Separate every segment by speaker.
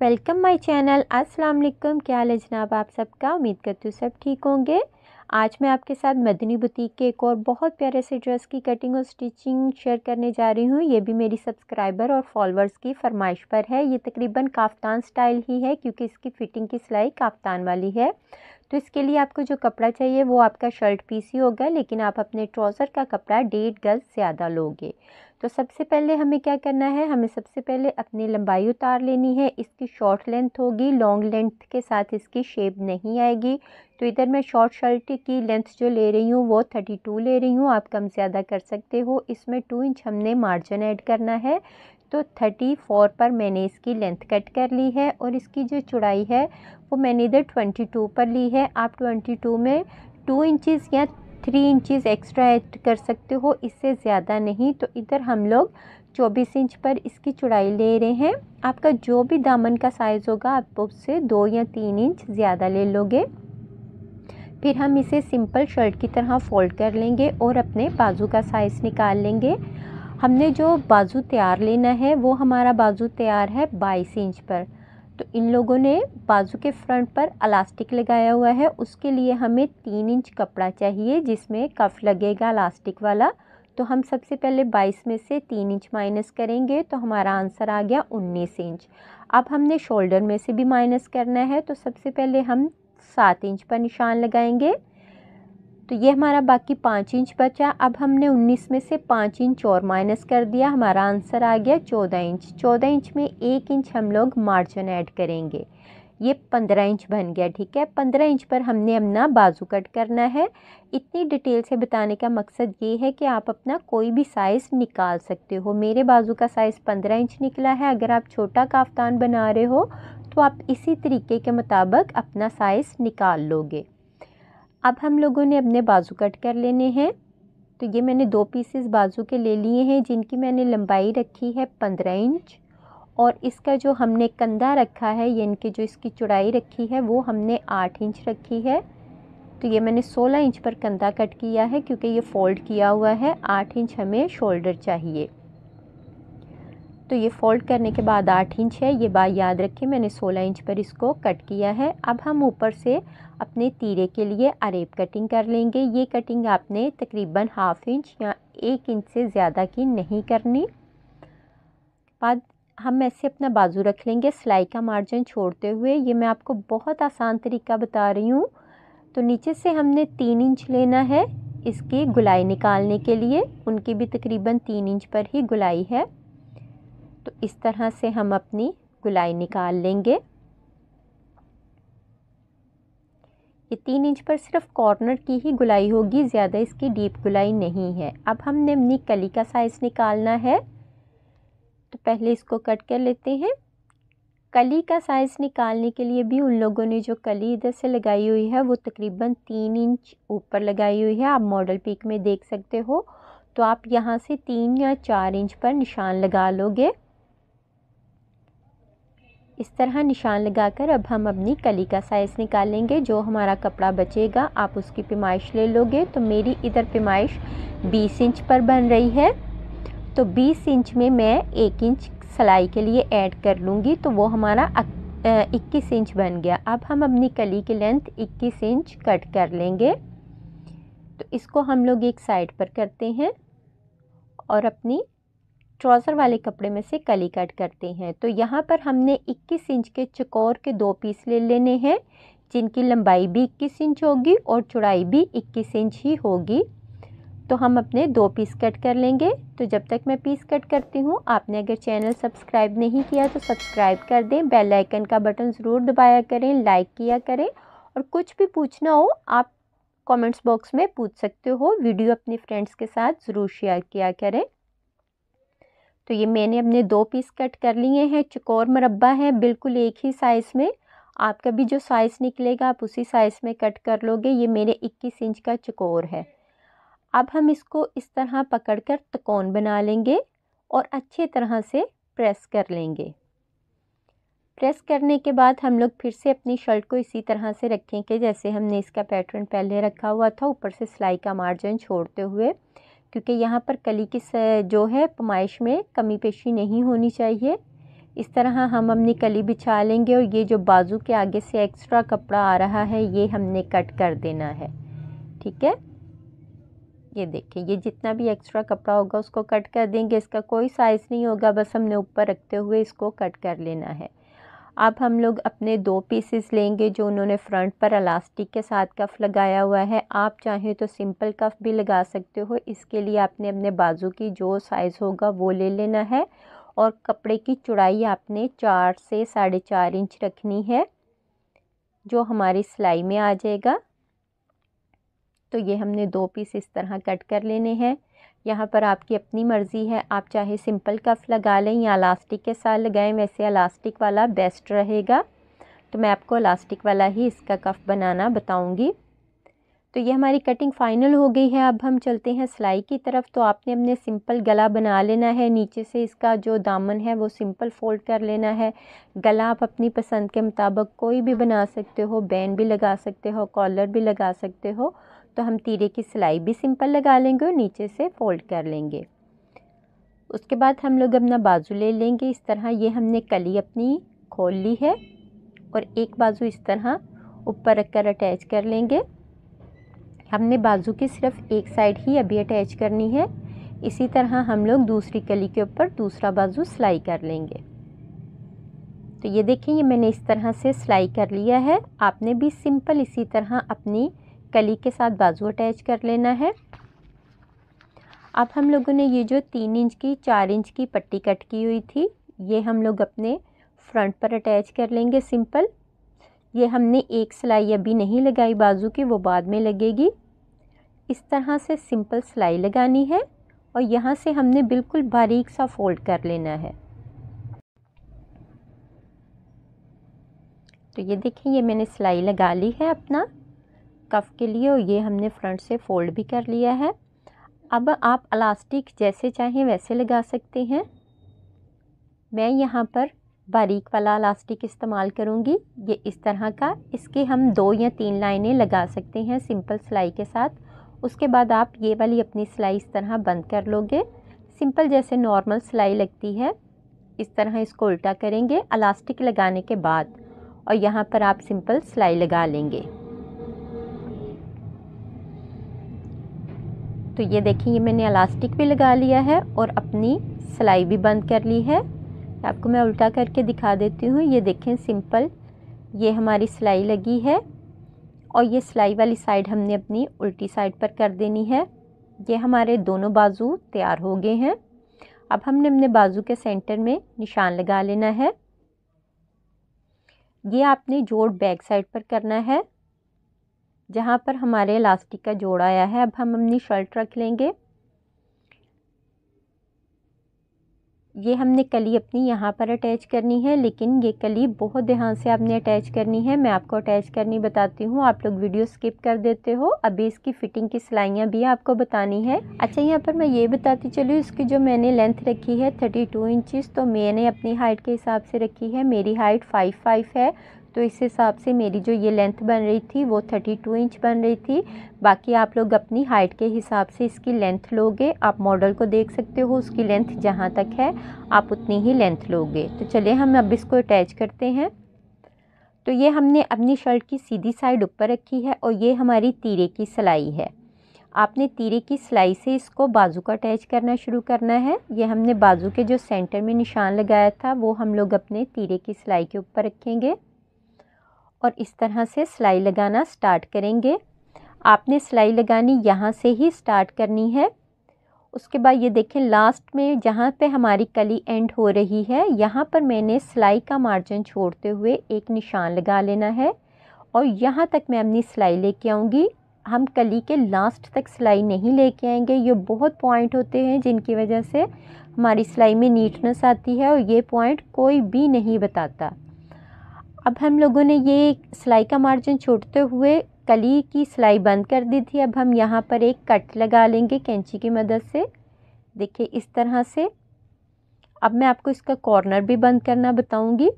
Speaker 1: welcome my channel अस्सलाम वालेकुम क्या हाल है जनाब आप सबका उम्मीद करती हूँ सब ठीक होंगे आज मैं आपके साथ मदनी बुटीक के एक और बहुत प्यारे से ड्रेस की कटिंग और स्टिचिंग शेयर करने जा रही हूँ ये भी मेरी सब्सक्राइबर और फॉलोअर्स की फरमाइश पर है ये तकरीबन काफ्तान स्टाइल ही है क्योंकि इसकी फ़िटिंग की सिलाई काफ्तान वाली है तो इसके लिए आपको जो कपड़ा चाहिए वो आपका शर्ट पीस ही होगा लेकिन आप अपने ट्राउज़र का कपड़ा डेढ़ गज ज़्यादा लोगे तो सबसे पहले हमें क्या करना है हमें सबसे पहले अपनी लंबाई उतार लेनी है इसकी शॉर्ट लेंथ होगी लॉन्ग लेंथ के साथ इसकी शेप नहीं आएगी तो इधर मैं शॉर्ट शर्ट की लेंथ जो ले रही हूँ वो थर्टी टू ले रही हूँ आप कम ज़्यादा कर सकते हो इसमें टू इंच हमने मार्जिन ऐड करना है तो थर्टी फोर पर मैंने इसकी लेंथ कट कर ली है और इसकी जो चौड़ाई है वो मैंने इधर ट्वेंटी टू पर ली है आप ट्वेंटी टू में टू इंचज़ या थ्री इंचज़ एक्स्ट्रा ऐड कर सकते हो इससे ज़्यादा नहीं तो इधर हम लोग चौबीस इंच पर इसकी चौड़ाई ले रहे हैं आपका जो भी दामन का साइज़ होगा आप उससे दो या तीन इंच ज़्यादा ले लोगे फिर हम इसे सिंपल शर्ट की तरह फोल्ड कर लेंगे और अपने बाजू का साइज़ निकाल लेंगे हमने जो बाजू तैयार लेना है वो हमारा बाजू तैयार है बाईस इंच पर तो इन लोगों ने बाजू के फ्रंट पर अलास्टिक लगाया हुआ है उसके लिए हमें तीन इंच कपड़ा चाहिए जिसमें कफ लगेगा अलास्टिक वाला तो हम सबसे पहले 22 में से तीन इंच माइनस करेंगे तो हमारा आंसर आ गया 19 इंच अब हमने शोल्डर में से भी माइनस करना है तो सबसे पहले हम सात इंच पर निशान लगाएंगे तो ये हमारा बाकी पाँच इंच बचा अब हमने उन्नीस में से पाँच इंच और माइनस कर दिया हमारा आंसर आ गया चौदह इंच चौदह इंच में एक इंच हम लोग मार्जिन ऐड करेंगे ये पंद्रह इंच बन गया ठीक है पंद्रह इंच पर हमने अपना बाजू कट करना है इतनी डिटेल से बताने का मकसद ये है कि आप अपना कोई भी साइज़ निकाल सकते हो मेरे बाजू का साइज़ पंद्रह इंच निकला है अगर आप छोटा काफ्तान बना रहे हो तो आप इसी तरीके के मुताबिक अपना साइज़ निकाल लोगे अब हम लोगों ने अपने बाजू कट कर लेने हैं तो ये मैंने दो पीसेस बाजू के ले लिए हैं जिनकी मैंने लंबाई रखी है पंद्रह इंच और इसका जो हमने कंधा रखा है यानी जो इसकी चौड़ाई रखी है वो हमने आठ इंच रखी है तो ये मैंने सोलह इंच पर कंधा कट किया है क्योंकि ये फ़ोल्ड किया हुआ है आठ इंच हमें शोल्डर चाहिए तो ये फ़ोल्ड करने के बाद आठ इंच है ये बात याद रखें मैंने सोलह इंच पर इसको कट किया है अब हम ऊपर से अपने तीरे के लिए अरेब कटिंग कर लेंगे ये कटिंग आपने तकरीबन हाफ़ इंच या एक इंच से ज़्यादा की नहीं करनी बाद हम ऐसे अपना बाजू रख लेंगे सिलाई का मार्जिन छोड़ते हुए ये मैं आपको बहुत आसान तरीका बता रही हूँ तो नीचे से हमने तीन इंच लेना है इसकी गुलाई निकालने के लिए उनकी भी तकरीबन तीन इंच पर ही गुलाई है तो इस तरह से हम अपनी गुलाई निकाल लेंगे ये तीन इंच पर सिर्फ कॉर्नर की ही गुलाई होगी ज़्यादा इसकी डीप गुलाई नहीं है अब हमने अपनी कली का साइज़ निकालना है तो पहले इसको कट कर लेते हैं कली का साइज़ निकालने के लिए भी उन लोगों ने जो कली इधर से लगाई हुई है वो तकरीबन तीन इंच ऊपर लगाई हुई है आप मॉडल पिक में देख सकते हो तो आप यहाँ से तीन या चार इंच पर निशान लगा लोगे इस तरह निशान लगाकर अब हम अपनी कली का साइज़ निकालेंगे जो हमारा कपड़ा बचेगा आप उसकी पेमाइश ले लोगे तो मेरी इधर पेमाइश 20 इंच पर बन रही है तो 20 इंच में मैं एक इंच सिलाई के लिए ऐड कर लूँगी तो वो हमारा इक्कीस इंच बन गया अब हम अपनी कली की लेंथ इक्कीस इंच कट कर लेंगे तो इसको हम लोग एक साइड पर करते हैं और अपनी ट्राउज़र वाले कपड़े में से कली कट करते हैं तो यहाँ पर हमने 21 इंच के चकोर के दो पीस ले लेने हैं जिनकी लंबाई भी 21 इंच होगी और चौड़ाई भी 21 इंच ही होगी तो हम अपने दो पीस कट कर लेंगे तो जब तक मैं पीस कट करती हूँ आपने अगर चैनल सब्सक्राइब नहीं किया तो सब्सक्राइब कर दें बेल आइकन का बटन ज़रूर दबाया करें लाइक किया करें और कुछ भी पूछना हो आप कमेंट्स बॉक्स में पूछ सकते हो वीडियो अपने फ्रेंड्स के साथ ज़रूर शेयर किया करें तो ये मैंने अपने दो पीस कट कर लिए हैं चकोर मरबा है बिल्कुल एक ही साइज़ में आपका भी जो साइज़ निकलेगा आप उसी साइज़ में कट कर लोगे ये मेरे 21 इंच का चकोर है अब हम इसको इस तरह पकड़कर तकोन बना लेंगे और अच्छे तरह से प्रेस कर लेंगे प्रेस करने के बाद हम लोग फिर से अपनी शर्ट को इसी तरह से रखेंगे जैसे हमने इसका पैटर्न पहले रखा हुआ था ऊपर से सिलाई का मार्जिन छोड़ते हुए क्योंकि यहाँ पर कली की जो है पमाइश में कमी पेशी नहीं होनी चाहिए इस तरह हम अपनी कली बिछा लेंगे और ये जो बाजू के आगे से एक्स्ट्रा कपड़ा आ रहा है ये हमने कट कर देना है ठीक है ये देखें ये जितना भी एक्स्ट्रा कपड़ा होगा उसको कट कर देंगे इसका कोई साइज़ नहीं होगा बस हमने ऊपर रखते हुए इसको कट कर लेना है अब हम लोग अपने दो पीसेस लेंगे जो उन्होंने फ्रंट पर अलास्टिक के साथ कफ़ लगाया हुआ है आप चाहें तो सिंपल कफ़ भी लगा सकते हो इसके लिए आपने अपने बाजू की जो साइज़ होगा वो ले लेना है और कपड़े की चौड़ाई आपने चार से साढ़े चार इंच रखनी है जो हमारी सिलाई में आ जाएगा तो ये हमने दो पीस इस तरह कट कर लेने हैं यहाँ पर आपकी अपनी मर्ज़ी है आप चाहे सिंपल कफ़ लगा लें या अलास्टिक के साथ लगाएं वैसे अलास्टिक वाला बेस्ट रहेगा तो मैं आपको अलास्टिक वाला ही इसका कफ़ बनाना बताऊँगी तो ये हमारी कटिंग फ़ाइनल हो गई है अब हम चलते हैं सिलाई की तरफ तो आपने अपने सिंपल गला बना लेना है नीचे से इसका जो दामन है वो सिंपल फ़ोल्ड कर लेना है गला आप अपनी पसंद के मुताबिक कोई भी बना सकते हो बैन भी लगा सकते हो कॉलर भी लगा सकते हो तो हम तीरे की सिलाई भी सिंपल लगा लेंगे और नीचे से फोल्ड कर लेंगे उसके बाद हम लोग अपना बाजू ले लेंगे इस तरह ये हमने कली अपनी खोल ली है और एक बाजू इस तरह ऊपर रखकर अटैच कर लेंगे हमने बाजू की सिर्फ एक साइड ही अभी अटैच करनी है इसी तरह हम लोग दूसरी कली के ऊपर दूसरा बाजू सिलाई कर लेंगे तो ये देखें ये मैंने इस तरह से सिलाई कर लिया है आपने भी सिंपल इसी तरह अपनी कली के साथ बाजू अटैच कर लेना है अब हम लोगों ने ये जो तीन इंच की चार इंच की पट्टी कट की हुई थी ये हम लोग अपने फ्रंट पर अटैच कर लेंगे सिंपल ये हमने एक सिलाई अभी नहीं लगाई बाजू की वो बाद में लगेगी इस तरह से सिंपल सिलाई लगानी है और यहाँ से हमने बिल्कुल बारीक सा फोल्ड कर लेना है तो ये देखें ये मैंने सिलाई लगा ली है अपना कफ़ के लिए और ये हमने फ्रंट से फ़ोल्ड भी कर लिया है अब आप अलास्टिक जैसे चाहें वैसे लगा सकते हैं मैं यहाँ पर बारीक वाला अलास्टिक इस्तेमाल करूँगी ये इस तरह का इसके हम दो या तीन लाइनें लगा सकते हैं सिंपल सिलाई के साथ उसके बाद आप ये वाली अपनी सिलाई इस तरह बंद कर लोगे सिंपल जैसे नॉर्मल सिलाई लगती है इस तरह इसको उल्टा करेंगे अलास्टिक लगाने के बाद और यहाँ पर आप सिंपल सिलाई लगा लेंगे तो ये देखें ये मैंने अलास्टिक भी लगा लिया है और अपनी सिलाई भी बंद कर ली है आपको मैं उल्टा करके दिखा देती हूँ ये देखें सिंपल ये हमारी सिलाई लगी है और ये सिलाई वाली साइड हमने अपनी उल्टी साइड पर कर देनी है ये हमारे दोनों बाजू तैयार हो गए हैं अब हमने अपने बाजू के सेंटर में निशान लगा लेना है ये आपने जोड़ बैक साइड पर करना है जहाँ पर हमारे इलास्टिक का जोड़ आया है अब हम अपनी शर्ट रख लेंगे ये हमने कली अपनी यहाँ पर अटैच करनी है लेकिन ये कली बहुत ध्यान से आपने अटैच करनी है मैं आपको अटैच करनी बताती हूँ आप लोग वीडियो स्किप कर देते हो अभी इसकी फिटिंग की सिलाइयाँ भी आपको बतानी है अच्छा यहाँ पर मैं ये बताती चलूँ इसकी जो मैंने लेंथ रखी है थर्टी टू इंचज़ तो मैंने अपनी हाइट के हिसाब से रखी है मेरी हाइट फाइव फाइव है तो इस हिसाब से मेरी जो ये लेंथ बन रही थी वो थर्टी टू इंच बन रही थी बाकी आप लोग अपनी हाइट के हिसाब से इसकी लेंथ लोगे आप मॉडल को देख सकते हो उसकी लेंथ जहाँ तक है आप उतनी ही लेंथ लोगे तो चलिए हम अब इसको अटैच करते हैं तो ये हमने अपनी शर्ट की सीधी साइड ऊपर रखी है और ये हमारी तीरे की सिलाई है आपने तीरे की सिलाई से इसको बाजू का अटैच करना शुरू करना है ये हमने बाजू के जो सेंटर में निशान लगाया था वो हम लोग अपने तीरे की सिलाई के ऊपर रखेंगे और इस तरह से सिलाई लगाना स्टार्ट करेंगे आपने सिलाई लगानी यहाँ से ही स्टार्ट करनी है उसके बाद ये देखें लास्ट में जहाँ पे हमारी कली एंड हो रही है यहाँ पर मैंने सिलाई का मार्जिन छोड़ते हुए एक निशान लगा लेना है और यहाँ तक मैं अपनी सिलाई लेके आऊँगी हम कली के लास्ट तक सिलाई नहीं लेके आएंगे ये बहुत पॉइंट होते हैं जिनकी वजह से हमारी सिलाई में नीटनेस आती है और ये पॉइंट कोई भी नहीं बताता अब हम लोगों ने ये सिलाई का मार्जिन छोड़ते हुए कली की सिलाई बंद कर दी थी अब हम यहाँ पर एक कट लगा लेंगे कैंची की मदद से देखिए इस तरह से अब मैं आपको इसका कॉर्नर भी बंद करना बताऊँगी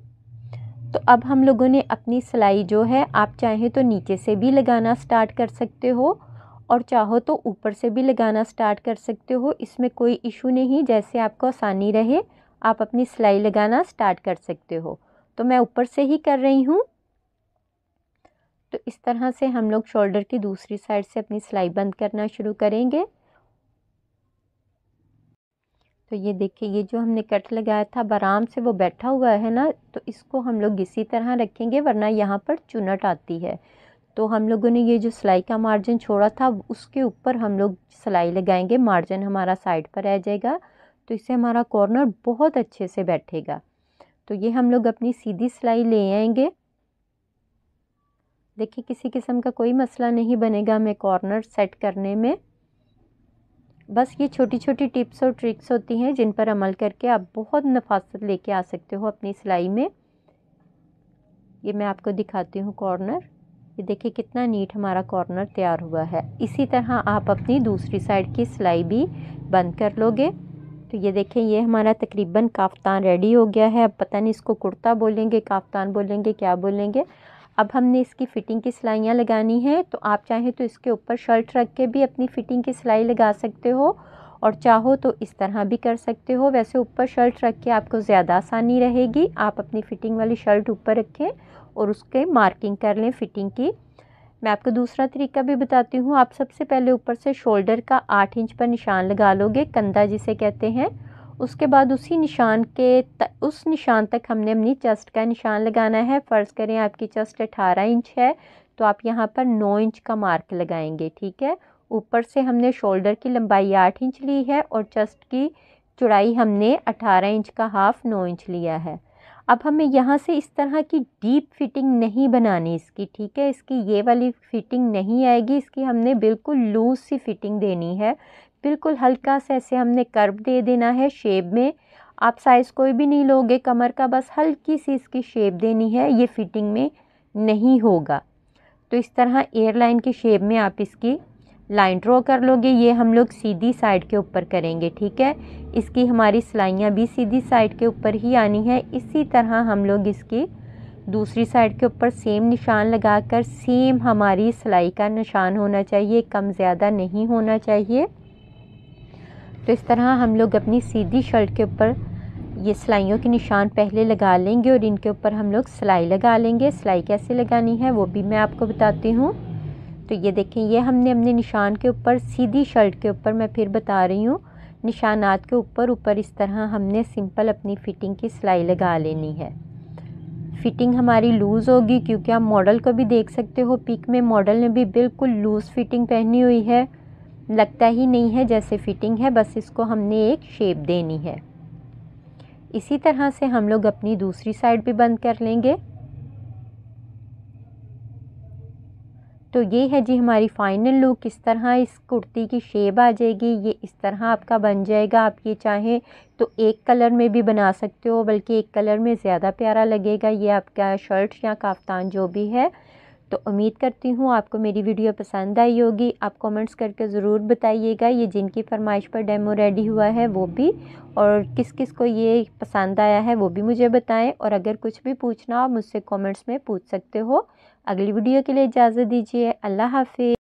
Speaker 1: तो अब हम लोगों ने अपनी सिलाई जो है आप चाहें तो नीचे से भी लगाना स्टार्ट कर सकते हो और चाहो तो ऊपर से भी लगाना स्टार्ट कर सकते हो इसमें कोई इशू नहीं जैसे आपको आसानी रहे आप अपनी सिलाई लगाना स्टार्ट कर सकते हो तो मैं ऊपर से ही कर रही हूँ तो इस तरह से हम लोग शोल्डर की दूसरी साइड से अपनी सिलाई बंद करना शुरू करेंगे तो ये देखिए ये जो हमने कट लगाया था आराम से वो बैठा हुआ है ना तो इसको हम लोग इसी तरह रखेंगे वरना यहाँ पर चुनट आती है तो हम लोगों ने ये जो सिलाई का मार्जिन छोड़ा था उसके ऊपर हम लोग सिलाई लगाएंगे मार्जिन हमारा साइड पर रह जाएगा तो इससे हमारा कॉर्नर बहुत अच्छे से बैठेगा तो ये हम लोग अपनी सीधी सिलाई ले आएंगे देखिए किसी किस्म का कोई मसला नहीं बनेगा हमें कॉर्नर सेट करने में बस ये छोटी छोटी टिप्स और ट्रिक्स होती हैं जिन पर अमल करके आप बहुत नफासत लेके आ सकते हो अपनी सिलाई में ये मैं आपको दिखाती हूँ कॉर्नर ये देखिए कितना नीट हमारा कॉर्नर तैयार हुआ है इसी तरह आप अपनी दूसरी साइड की सिलाई भी बंद कर लोगे तो ये देखें ये हमारा तकरीबन काफ्तान रेडी हो गया है अब पता नहीं इसको कुर्ता बोलेंगे काफ्तान बोलेंगे क्या बोलेंगे अब हमने इसकी फ़िटिंग की सिलाइयाँ लगानी हैं तो आप चाहें तो इसके ऊपर शर्ट रख के भी अपनी फ़िटिंग की सिलाई लगा सकते हो और चाहो तो इस तरह भी कर सकते हो वैसे ऊपर शर्ट रख के आपको ज़्यादा आसानी रहेगी आप अपनी फ़िटिंग वाली शर्ट ऊपर रखें और उसके मार्किंग कर लें फ़िटिंग की मैं आपको दूसरा तरीका भी बताती हूँ आप सबसे पहले ऊपर से शोल्डर का आठ इंच पर निशान लगा लोगे कंधा जिसे कहते हैं उसके बाद उसी निशान के त, उस निशान तक हमने अपनी चेस्ट का निशान लगाना है फ़र्ज़ करें आपकी चेस्ट अठारह इंच है तो आप यहाँ पर नौ इंच का मार्क लगाएंगे ठीक है ऊपर से हमने शोल्डर की लंबाई आठ इंच ली है और चेस्ट की चौड़ाई हमने अठारह इंच का हाफ नौ इंच लिया है अब हमें यहाँ से इस तरह की डीप फिटिंग नहीं बनानी इसकी ठीक है इसकी ये वाली फिटिंग नहीं आएगी इसकी हमने बिल्कुल लूज सी फिटिंग देनी है बिल्कुल हल्का से ऐसे हमने कर्व दे देना है शेप में आप साइज़ कोई भी नहीं लोगे कमर का बस हल्की सी इसकी शेप देनी है ये फिटिंग में नहीं होगा तो इस तरह एयरलाइन की शेप में आप इसकी लाइन ड्रॉ कर लोगे ये हम लोग सीधी साइड के ऊपर करेंगे ठीक है इसकी हमारी सिलाइयाँ भी सीधी साइड के ऊपर ही आनी है इसी तरह हम लोग इसकी दूसरी साइड के ऊपर सेम निशान लगाकर सेम हमारी सिलाई का निशान होना चाहिए कम ज़्यादा नहीं होना चाहिए तो इस तरह हम लोग अपनी सीधी शर्ट के ऊपर ये सिलाइयों के निशान पहले लगा लेंगे और इनके ऊपर हम लोग सिलाई लगा लेंगे सिलाई कैसे लगानी है वो भी मैं आपको बताती हूँ तो ये देखें ये हमने अपने निशान के ऊपर सीधी शर्ट के ऊपर मैं फिर बता रही हूँ निशानात के ऊपर ऊपर इस तरह हमने सिंपल अपनी फ़िटिंग की सिलाई लगा लेनी है फ़िटिंग हमारी लूज़ होगी क्योंकि आप मॉडल को भी देख सकते हो पिक में मॉडल ने भी बिल्कुल लूज़ फ़िटिंग पहनी हुई है लगता ही नहीं है जैसे फ़िटिंग है बस इसको हमने एक शेप देनी है इसी तरह से हम लोग अपनी दूसरी साइड भी बंद कर लेंगे तो ये है जी हमारी फ़ाइनल लुक इस तरह इस कुर्ती की शेप आ जाएगी ये इस तरह आपका बन जाएगा आप ये चाहें तो एक कलर में भी बना सकते हो बल्कि एक कलर में ज़्यादा प्यारा लगेगा ये आपका शर्ट या काफ्तान जो भी है तो उम्मीद करती हूँ आपको मेरी वीडियो पसंद आई होगी आप कमेंट्स करके ज़रूर बताइएगा ये जिनकी फरमाइश पर डेमो रेडी हुआ है वो भी और किस किस को ये पसंद आया है वो भी मुझे बताएं और अगर कुछ भी पूछना हो मुझसे कमेंट्स में पूछ सकते हो अगली वीडियो के लिए इजाज़त दीजिए अल्लाह हाफि